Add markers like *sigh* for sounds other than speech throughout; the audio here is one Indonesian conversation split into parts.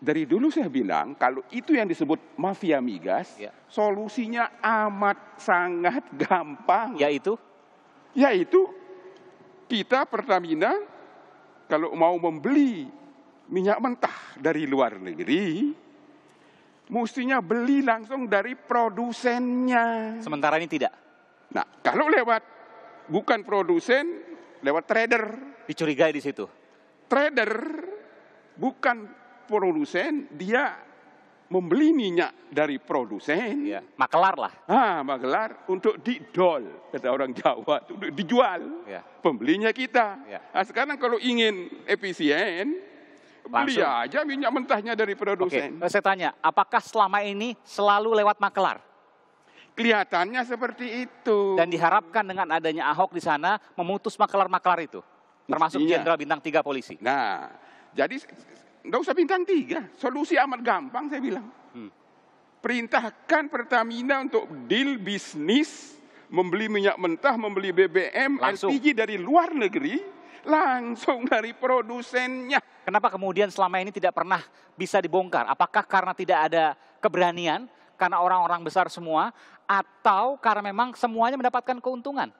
dari dulu saya bilang kalau itu yang disebut mafia migas, ya. solusinya amat sangat *laughs* gampang. Yaitu? Yaitu kita Pertamina kalau mau membeli minyak mentah dari luar negeri, mestinya beli langsung dari produsennya. Sementara ini tidak. Nah, kalau lewat bukan produsen, lewat trader. Dicurigai di situ. Trader bukan produsen dia membeli minyak dari produsen, ya. makelar lah. Ah, makelar untuk didol kata orang Jawa, untuk dijual. Ya. Pembelinya kita. Ya. Nah, sekarang kalau ingin efisien, beli aja minyak mentahnya dari produsen. Oke. Saya tanya, apakah selama ini selalu lewat makelar? Kelihatannya seperti itu. Dan diharapkan dengan adanya Ahok di sana memutus makelar-makelar itu, termasuk iya. Jenderal Bintang Tiga polisi. Nah, jadi Nggak usah bintang tiga, solusi amat gampang saya bilang. Hmm. Perintahkan Pertamina untuk deal bisnis, membeli minyak mentah, membeli BBM, langsung. LPG dari luar negeri, langsung dari produsennya. Kenapa kemudian selama ini tidak pernah bisa dibongkar? Apakah karena tidak ada keberanian, karena orang-orang besar semua, atau karena memang semuanya mendapatkan keuntungan?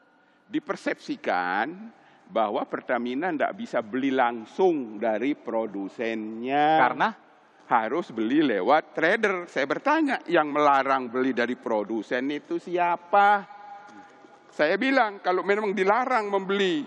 Dipersepsikan bahwa Pertamina tidak bisa beli langsung dari produsennya. Karena? Harus beli lewat trader. Saya bertanya, yang melarang beli dari produsen itu siapa? Saya bilang, kalau memang dilarang membeli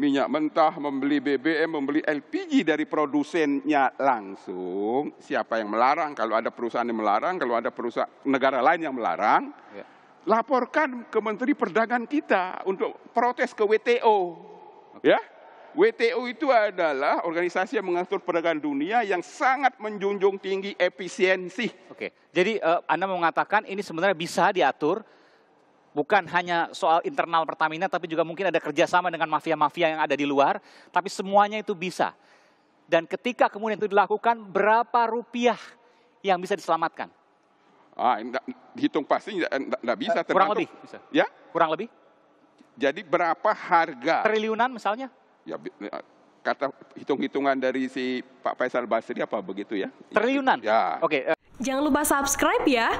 minyak mentah, membeli BBM, membeli LPG dari produsennya langsung, siapa yang melarang? Kalau ada perusahaan yang melarang, kalau ada perusahaan negara lain yang melarang, ya laporkan ke Menteri Perdagangan kita untuk protes ke WTO. Ya, WTO itu adalah organisasi yang mengatur perdagangan dunia yang sangat menjunjung tinggi efisiensi. Oke, jadi uh, Anda mau mengatakan ini sebenarnya bisa diatur bukan hanya soal internal Pertamina, tapi juga mungkin ada kerjasama dengan mafia-mafia yang ada di luar, tapi semuanya itu bisa. Dan ketika kemudian itu dilakukan, berapa rupiah yang bisa diselamatkan? Ah, enggak, hitung pasti tidak eh, bisa. terlalu eh, kurang lebih? Bisa. Ya? Kurang lebih? Jadi berapa harga? Triliunan misalnya? Ya, eh, kata hitung-hitungan dari si Pak Faisal Basri apa begitu ya? Triliunan? Ya. Oke. Okay. Jangan lupa subscribe ya.